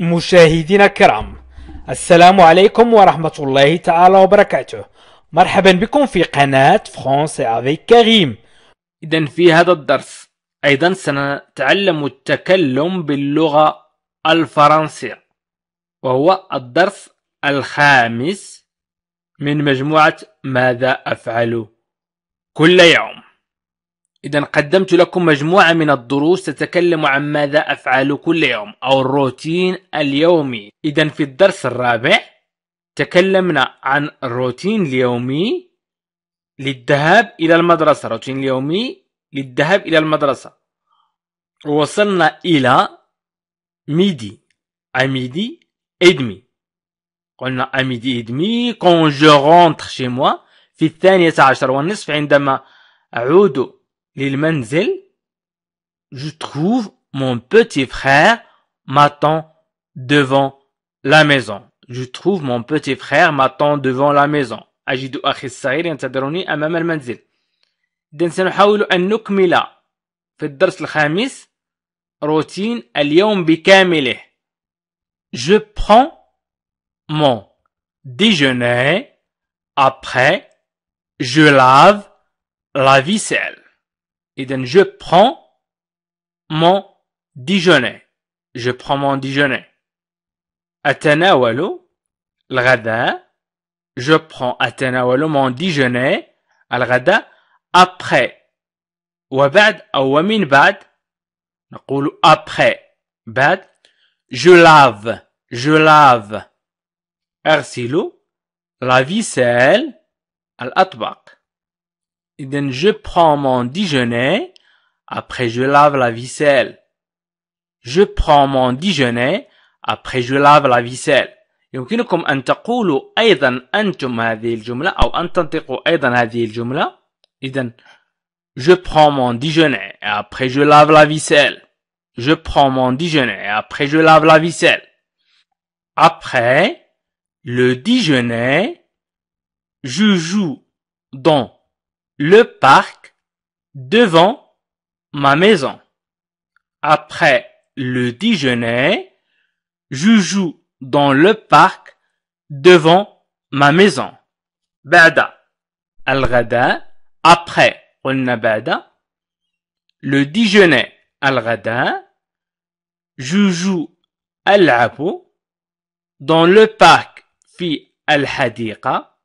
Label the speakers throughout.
Speaker 1: مشاهدينا الكرام السلام عليكم ورحمة الله تعالى وبركاته مرحبا بكم في قناة فرونس افيك كريم إذا في هذا الدرس أيضا سنتعلم التكلم باللغة الفرنسية وهو الدرس الخامس من مجموعة ماذا أفعل كل يوم إذا قدمت لكم مجموعة من الدروس تتكلم عن ماذا أفعل كل يوم أو الروتين اليومي إذا في الدرس الرابع تكلمنا عن الروتين اليومي للذهاب إلى المدرسة روتين اليومي للذهاب إلى المدرسة وصلنا إلى ميدي أميدي إدمي قلنا أميدي إدمي كون جو رونتر شي موا في الثانية عشر والنصف عندما أعود Lilmenzil, je trouve mon petit frère m'attend devant la maison. Je trouve mon petit frère m'attend devant la maison. أجد أخي الصغير ينتظرني أمام المنزل. إذن سنحاول أن نكمل في الدرس الخامس روتين اليوم Je prends mon déjeuner après je lave la vaisselle. Et donc, je prends mon déjeuner. Je prends mon déjeuner. Walo l'rada, Je prends Walo mon déjeuner. l'rada, après. وبعد min ba'd. بعد نقول après. ba'd. je lave. Je lave. أغسل la vaisselle. الأطباق Then eh je prends mon déjeuner. Après je lave la vaisselle. Je prends mon déjeuner. Après je lave la vaisselle. يمكنكم أن تقولوا أيضا أنتم هذه الجملة أو je prends mon déjeuner après je lave la vaisselle. Je prends mon déjeuner après je lave la vaisselle. Après le déjeuner, je joue dans le parc devant ma maison. Après le déjeuner, je joue dans le parc devant ma maison. Bada الغداء après قلنا بعد le déjeuner الغداء je joue dans le parc Al Hadira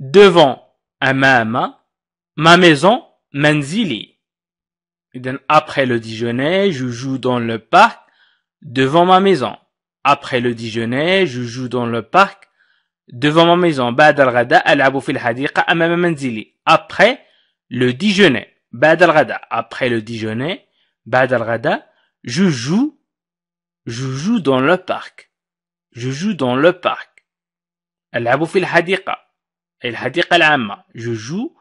Speaker 1: devant أمام Ma maison, manzili. Après le déjeuner, je joue dans le parc devant ma maison. Après le déjeuner, je joue dans le parc devant ma maison. بعد الغداء ألعب في الحديقة أمام Après le déjeuner. badalrada. Après le déjeuner. badalrada. Je joue. Je joue dans le parc. Je joue dans le parc. ألعب في الحديقة. الحديقة العامة. Je joue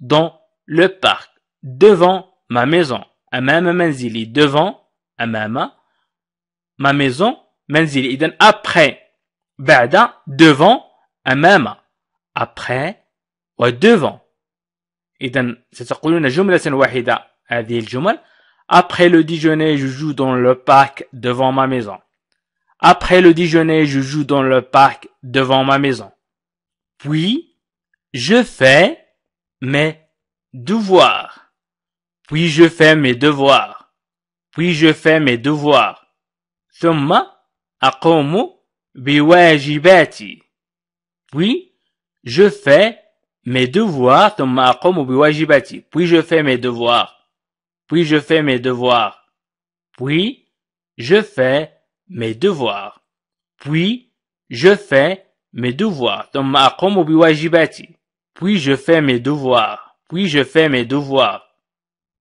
Speaker 1: dans le parc, devant ma maison, même manzili, devant, même. ma maison, manzili. après, devant, après, ودevant. devant. ستقولون Après le déjeuner, je joue dans le parc devant ma maison. Après le déjeuner, je joue dans le parc devant ma maison. Puis, je fais mes devoirs. Puis-je fais mes devoirs? Puis-je fais mes devoirs? ثم أقوم بواجباتي. Puis je fais mes devoirs. ثم أقوم Puis je fais mes devoirs. Puis je fais mes devoirs. Puis je fais mes devoirs. Puis je fais mes devoirs. ثم puis je fais mes devoirs, puis je fais mes devoirs.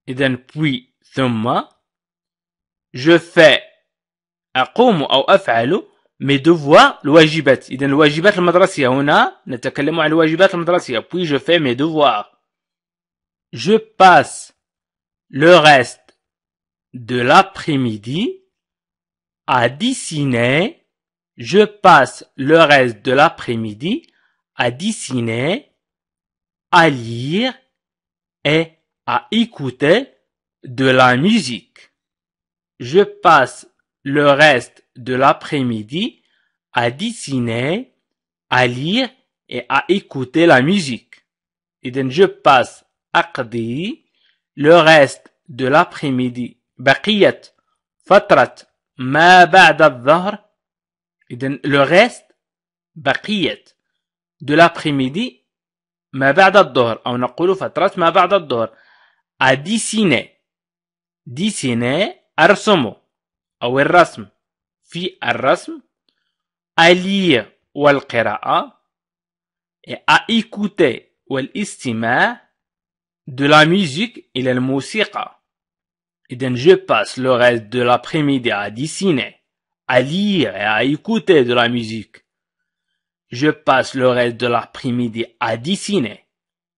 Speaker 1: Et d'un puis ثم je fais أقوم أو أفعل mes devoirs الواجبات إذا الواجبات المدرسية هنا نتكلم عن الواجبات المدرسية puis je fais mes devoirs je passe le reste de l'après-midi à dessiner je passe le reste de l'après-midi à dessiner à lire et à écouter de la musique. Je passe le reste de l'après-midi à dessiner, à lire et à écouter la musique. Et donc je passe أقضي le reste de l'après-midi بقيت فترة le reste de l'après-midi ما بعد الظهر أو نقول فترة ما بعد الظهر à dessiner dessiner أرسم أو الرسم في الرسم à lire والقراءة et à écouter والاستماع de la musique إلى الموسيقى إذن je passe le reste de l'après-midi à dessiner à lire et à écouter de la musique Je passe le reste de l'après-midi à dessiner,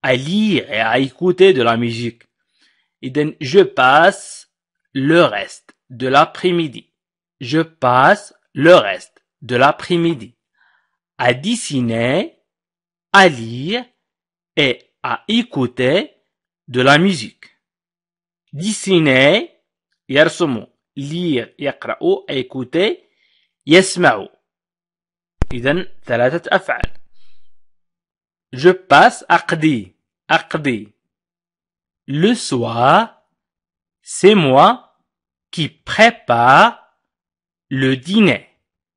Speaker 1: à lire et à écouter de la musique. Et je passe le reste de l'après-midi. Je passe le reste de l'après-midi à dessiner, à lire et à écouter de la musique. Dessiner, yersomo, lire, yakrao, écouter, yesmao. إذا ثلاثة أفعال Je passe أقضي أقضي Le soir c'est moi qui prépare le dîner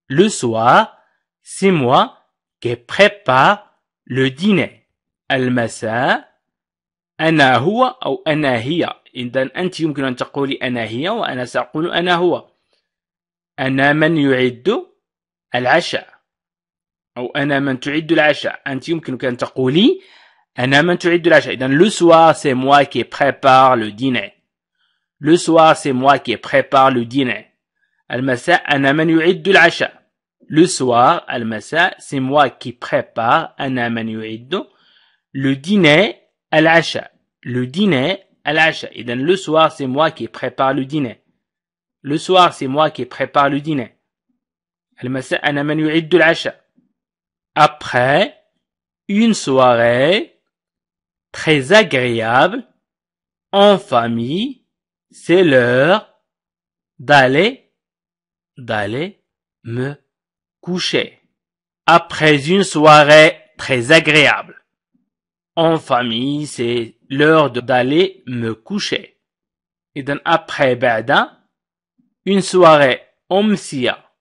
Speaker 1: Le soir c'est moi qui prépare le dîner المساء أنا هو أو أنا هي إذا أنت يمكن أن تقولي أنا هي وأنا سأقول أنا هو أنا من يعد العشاء ou un amenoué de l'achat. Et dans le soir, c'est moi qui prépare le dîner. Le soir, c'est moi qui prépare le dîner. Elle me fait un amenoué de l'achat. Le soir, elle c'est moi qui prépare un amenoué de Le dîner, elle l'achat. Le dîner, elle l'achat. Et dans le soir, c'est moi qui prépare le dîner. Le soir, c'est moi qui prépare le dîner. Elle me fait un amenoué de l'achat. Après une soirée très agréable en famille, c'est l'heure d'aller, d'aller me coucher. Après une soirée très agréable en famille, c'est l'heure d'aller me coucher. Et donc après Bada, une soirée omsia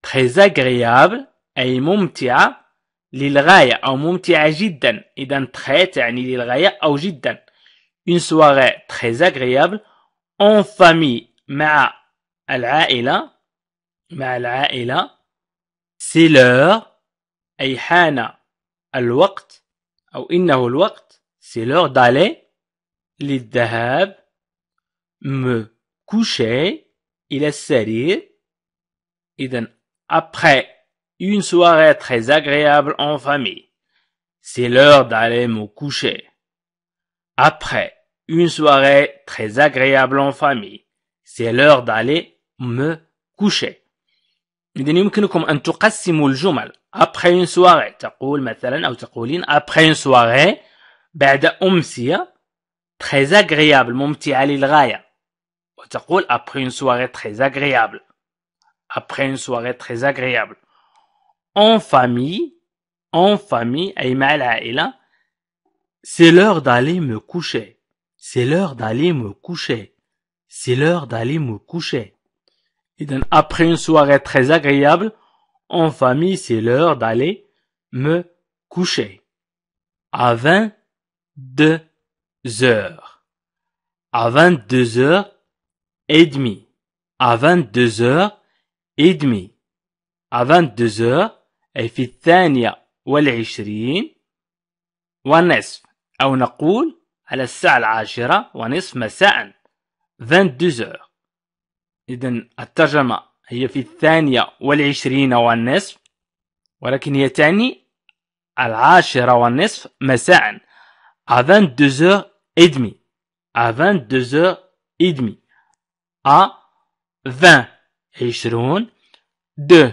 Speaker 1: très agréable أي ممتعة للغاية أو ممتعة جدا إذا تخي تعني للغاية أو جدا une soirée تخي agréable en famille مع العائلة مع العائلة سي لور أي حان الوقت أو إنه الوقت سي لور دالي للذهاب me كوشي إلى السرير إذا أبخي Une soirée très agréable en famille. C'est l'heure d'aller me coucher. Après une soirée très agréable en famille, c'est l'heure d'aller me coucher. إذن يمكنكم أن تقسموا الجمل après une soirée تقول مثلا تقولين après une soirée بعد أمسية très agréable ممتعة للغاية وتقول après une soirée très agréable après une soirée très agréable en famille, en famille, c'est l'heure d'aller me coucher. C'est l'heure d'aller me coucher. C'est l'heure d'aller me coucher. Et donc, après une soirée très agréable, en famille, c'est l'heure d'aller me coucher. À vingt-deux heures. À vingt-deux heures et demie. À vingt-deux heures et demie. À vingt-deux heures أي في الثانية والعشرين ونصف أو نقول على الساعة العاشرة ونصف مساء 22 إذن الترجمة هي في الثانية والعشرين والنصف ولكن هي تعني العاشرة والنصف مساء افان 22 ادمي افان demi ادمي 22 22h عشرون دو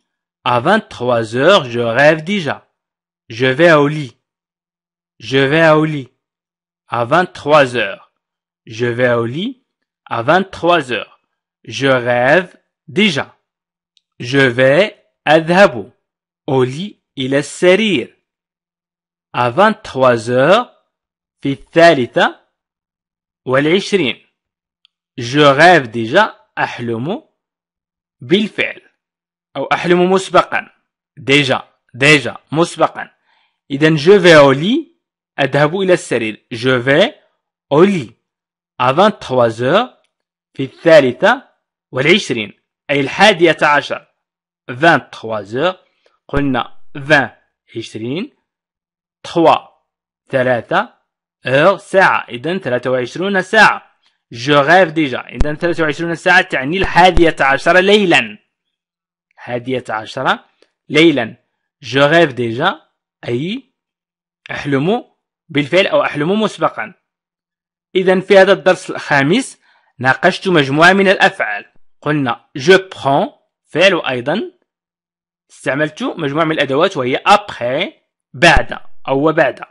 Speaker 1: À 23 heures, je rêve déjà. Je vais au lit. Je vais au lit. À 23 heures. Je vais au lit. À 23 heures. Je rêve déjà. Je vais à Dhabo. Au lit, il est serir. À 23 heures. في الثالثة والعشرين. Je rêve déjà, أحلم بالفعل. أو أحلم مسبقا ديجا ديجا مسبقا إذا je vais au lit أذهب إلى السرير je vais au lit à في الثالثة والعشرين أي الحادية عشر 23h قلنا 20 عشرين 3 ثلاثة اور ساعة إذا 23 ساعة جو غير ديجا إذا 23 ساعة تعني الحادية عشر ليلا هادية عشرة ليلا جو غيف ديجا أي أحلم بالفعل أو أحلم مسبقا إذا في هذا الدرس الخامس ناقشت مجموعة من الأفعال قلنا جو برون فعل أيضا استعملت مجموعة من الأدوات وهي أبخي بعد أو وبعد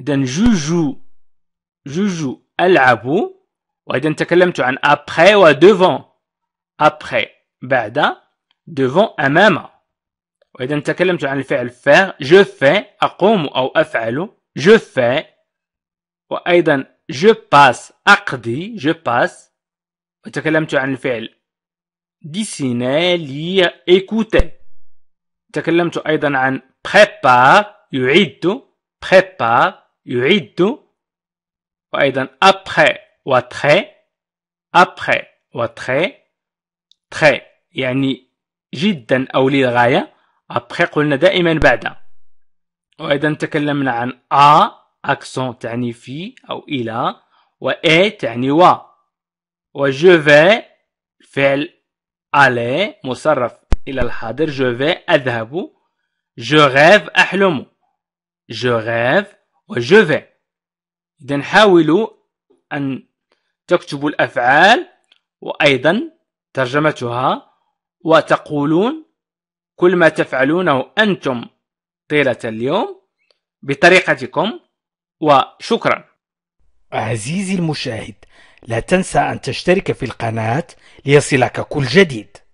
Speaker 1: إذا جوجو جوجو ألعب وإذا تكلمت عن أبخي ودوفون أبخي بعد devant أمام وإذا تكلمت عن الفعل faire je fais أقوم أو أفعل je fais وأيضا je passe أقضي je passe وتكلمت عن الفعل dessiner lire écouter تكلمت أيضا عن prépare يعد prépare يعد وأيضا après وتخي après وتري تري يعني جدا أو للغاية أبخي قلنا دائما بعد وأيضا تكلمنا عن أ أكسون تعني في أو إلى و إي تعني و و جو في فعل ألي مصرف إلى الحاضر جو في أذهب جو غيف أحلم جو غيف و جو في إذا حاولوا أن تكتبوا الأفعال وأيضا ترجمتها وتقولون كل ما تفعلونه أنتم طيلة اليوم بطريقتكم وشكرا عزيزي المشاهد لا تنسى أن تشترك في القناة ليصلك كل جديد